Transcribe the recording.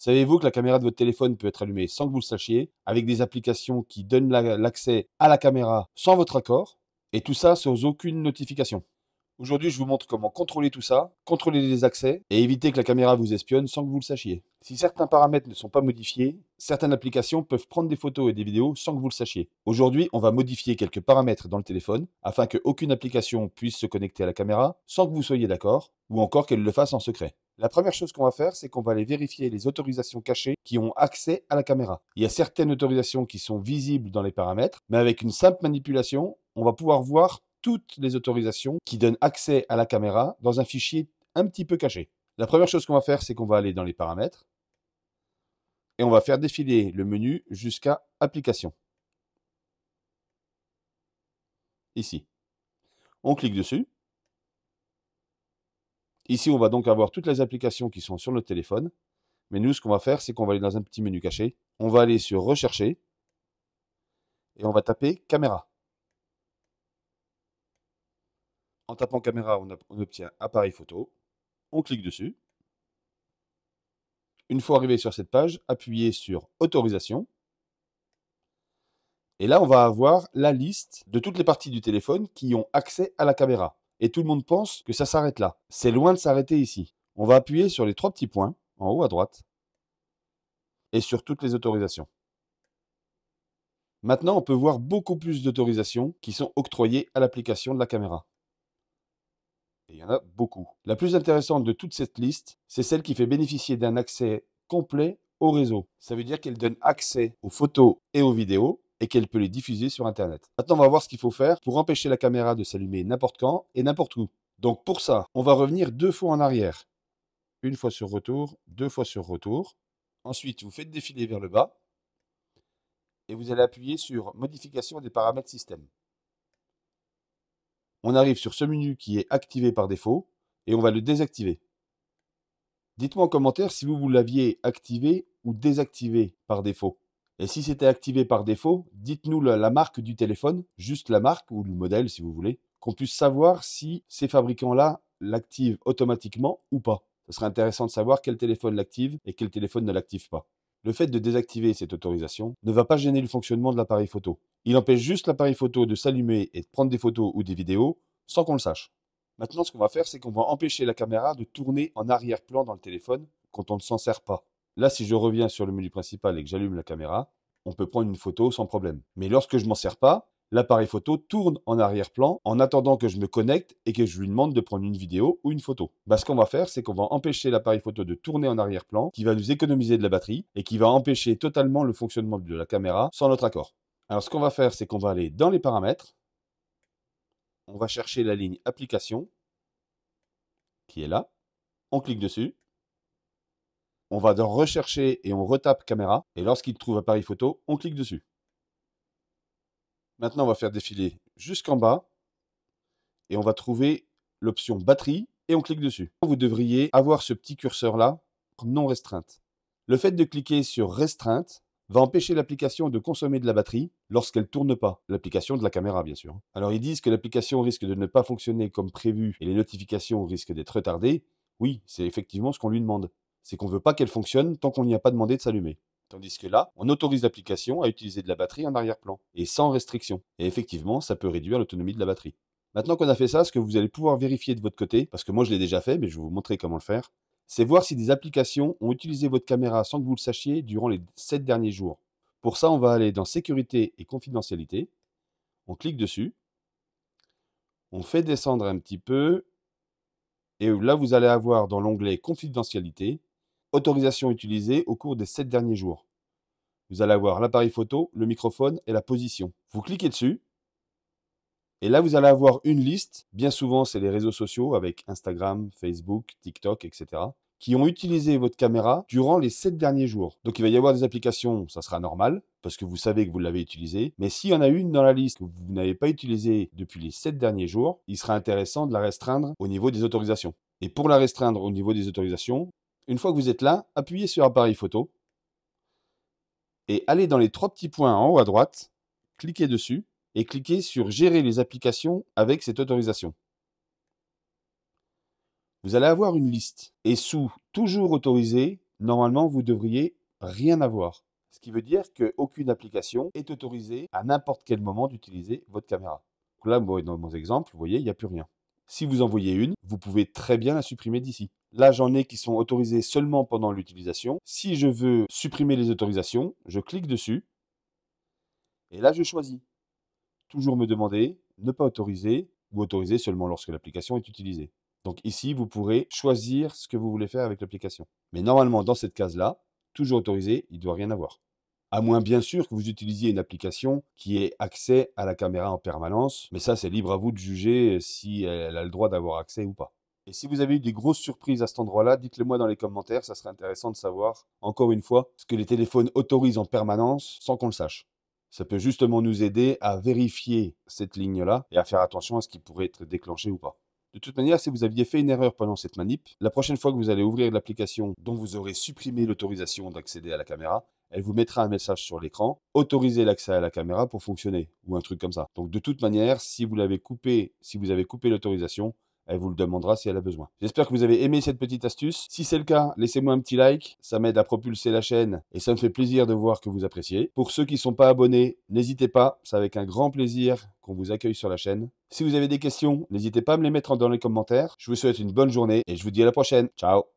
Savez-vous que la caméra de votre téléphone peut être allumée sans que vous le sachiez, avec des applications qui donnent l'accès à la caméra sans votre accord, et tout ça sans aucune notification Aujourd'hui, je vous montre comment contrôler tout ça, contrôler les accès et éviter que la caméra vous espionne sans que vous le sachiez. Si certains paramètres ne sont pas modifiés, certaines applications peuvent prendre des photos et des vidéos sans que vous le sachiez. Aujourd'hui, on va modifier quelques paramètres dans le téléphone afin qu'aucune application puisse se connecter à la caméra sans que vous soyez d'accord ou encore qu'elle le fasse en secret. La première chose qu'on va faire, c'est qu'on va aller vérifier les autorisations cachées qui ont accès à la caméra. Il y a certaines autorisations qui sont visibles dans les paramètres, mais avec une simple manipulation, on va pouvoir voir toutes les autorisations qui donnent accès à la caméra dans un fichier un petit peu caché. La première chose qu'on va faire, c'est qu'on va aller dans les paramètres et on va faire défiler le menu jusqu'à Applications. Ici. On clique dessus. Ici, on va donc avoir toutes les applications qui sont sur notre téléphone. Mais nous, ce qu'on va faire, c'est qu'on va aller dans un petit menu caché. On va aller sur Rechercher. Et on va taper Caméra. En tapant Caméra, on, obtient Appareil photo. On clique dessus. Une fois arrivé sur cette page, appuyez sur Autorisation. Et là, on va avoir la liste de toutes les parties du téléphone qui ont accès à la caméra et tout le monde pense que ça s'arrête là. C'est loin de s'arrêter ici. On va appuyer sur les trois petits points en haut à droite et sur toutes les autorisations. Maintenant, on peut voir beaucoup plus d'autorisations qui sont octroyées à l'application de la caméra. Et il y en a beaucoup. La plus intéressante de toute cette liste, c'est celle qui fait bénéficier d'un accès complet au réseau. Ça veut dire qu'elle donne accès aux photos et aux vidéos et qu'elle peut les diffuser sur Internet. Maintenant, on va voir ce qu'il faut faire pour empêcher la caméra de s'allumer n'importe quand et n'importe où. Donc pour ça, on va revenir deux fois en arrière. Une fois sur retour, deux fois sur retour. Ensuite, vous faites défiler vers le bas et vous allez appuyer sur Modification des paramètres système. On arrive sur ce menu qui est activé par défaut et on va le désactiver. Dites-moi en commentaire si vous, l'aviez activé ou désactivé par défaut. Et si c'était activé par défaut, dites-nous la, marque du téléphone, juste la marque ou le modèle si vous voulez, qu'on puisse savoir si ces fabricants-là l'activent automatiquement ou pas. Ce serait intéressant de savoir quel téléphone l'active et quel téléphone ne l'active pas. Le fait de désactiver cette autorisation ne va pas gêner le fonctionnement de l'appareil photo. Il empêche juste l'appareil photo de s'allumer et de prendre des photos ou des vidéos sans qu'on le sache. Maintenant, ce qu'on va faire, c'est qu'on va empêcher la caméra de tourner en arrière-plan dans le téléphone quand on ne s'en sert pas. Là, si je reviens sur le menu principal et que j'allume la caméra, on peut prendre une photo sans problème. Mais lorsque je m'en sers pas, l'appareil photo tourne en arrière-plan en attendant que je me connecte et que je lui demande de prendre une vidéo ou une photo. Bah, ce qu'on va faire, c'est qu'on va empêcher l'appareil photo de tourner en arrière-plan, qui va nous économiser de la batterie et qui va empêcher totalement le fonctionnement de la caméra sans notre accord. Alors ce qu'on va faire, c'est qu'on va aller dans les paramètres, on va chercher la ligne application, qui est là, on clique dessus, on va dans rechercher et on retape caméra. Et lorsqu'il trouve appareil photo, on clique dessus. Maintenant, on va faire défiler jusqu'en bas et on va trouver l'option batterie et on clique dessus. Vous devriez avoir ce petit curseur là non restreinte. Le fait de cliquer sur restreinte va empêcher l'application de consommer de la batterie lorsqu'elle ne tourne pas, l'application de la caméra bien sûr. Alors ils disent que l'application risque de ne pas fonctionner comme prévu et les notifications risquent d'être retardées. Oui, c'est effectivement ce qu'on lui demande c'est qu'on ne veut pas qu'elle fonctionne tant qu'on n'y a pas demandé de s'allumer. Tandis que là, on autorise l'application à utiliser de la batterie en arrière-plan, et sans restriction. Et effectivement, ça peut réduire l'autonomie de la batterie. Maintenant qu'on a fait ça, ce que vous allez pouvoir vérifier de votre côté, parce que moi je l'ai déjà fait, mais je vais vous montrer comment le faire, c'est voir si des applications ont utilisé votre caméra sans que vous le sachiez durant les 7 derniers jours. Pour ça, on va aller dans Sécurité et confidentialité, on clique dessus, on fait descendre un petit peu, et là vous allez avoir dans l'onglet Confidentialité, Autorisation utilisée au cours des sept derniers jours. Vous allez avoir l'appareil photo, le microphone et la position. Vous cliquez dessus. Et là, vous allez avoir une liste. Bien souvent, c'est les réseaux sociaux avec Instagram, Facebook, TikTok, etc. qui ont utilisé votre caméra durant les sept derniers jours. Donc, il va y avoir des applications, ça sera normal, parce que vous savez que vous l'avez utilisé. Mais s'il y en a une dans la liste que vous n'avez pas utilisée depuis les sept derniers jours, il sera intéressant de la restreindre au niveau des autorisations. Et pour la restreindre au niveau des autorisations, une fois que vous êtes là, appuyez sur appareil photo et allez dans les trois petits points en haut à droite, cliquez dessus et cliquez sur Gérer les applications avec cette autorisation. Vous allez avoir une liste et sous Toujours autorisé, normalement vous devriez rien avoir. Ce qui veut dire qu'aucune application est autorisée à n'importe quel moment d'utiliser votre caméra. là, dans mon exemple, vous voyez, il n'y a plus rien. Si vous en voyez une, vous pouvez très bien la supprimer d'ici. Là, j'en ai qui sont autorisés seulement pendant l'utilisation. Si je veux supprimer les autorisations, je clique dessus. Et là, je choisis. Toujours me demander ne pas autoriser ou autoriser seulement lorsque l'application est utilisée. Donc ici, vous pourrez choisir ce que vous voulez faire avec l'application. Mais normalement, dans cette case-là, toujours autorisé, il ne doit rien avoir. À moins bien sûr que vous utilisiez une application qui ait accès à la caméra en permanence, mais ça c'est libre à vous de juger si elle a le droit d'avoir accès ou pas. Et si vous avez eu des grosses surprises à cet endroit-là, dites-le moi dans les commentaires, ça serait intéressant de savoir, encore une fois, ce que les téléphones autorisent en permanence sans qu'on le sache. Ça peut justement nous aider à vérifier cette ligne-là et à faire attention à ce qui pourrait être déclenché ou pas. De toute manière, si vous aviez fait une erreur pendant cette manip, la prochaine fois que vous allez ouvrir l'application dont vous aurez supprimé l'autorisation d'accéder à la caméra, elle vous mettra un message sur l'écran, autorisez l'accès à la caméra pour fonctionner, ou un truc comme ça. Donc de toute manière, si vous l'avez coupé, si vous avez coupé l'autorisation, elle vous le demandera si elle a besoin. J'espère que vous avez aimé cette petite astuce. Si c'est le cas, laissez-moi un petit like, ça m'aide à propulser la chaîne et ça me fait plaisir de voir que vous appréciez. Pour ceux qui ne sont pas abonnés, n'hésitez pas, c'est avec un grand plaisir qu'on vous accueille sur la chaîne. Si vous avez des questions, n'hésitez pas à me les mettre dans les commentaires. Je vous souhaite une bonne journée et je vous dis à la prochaine. Ciao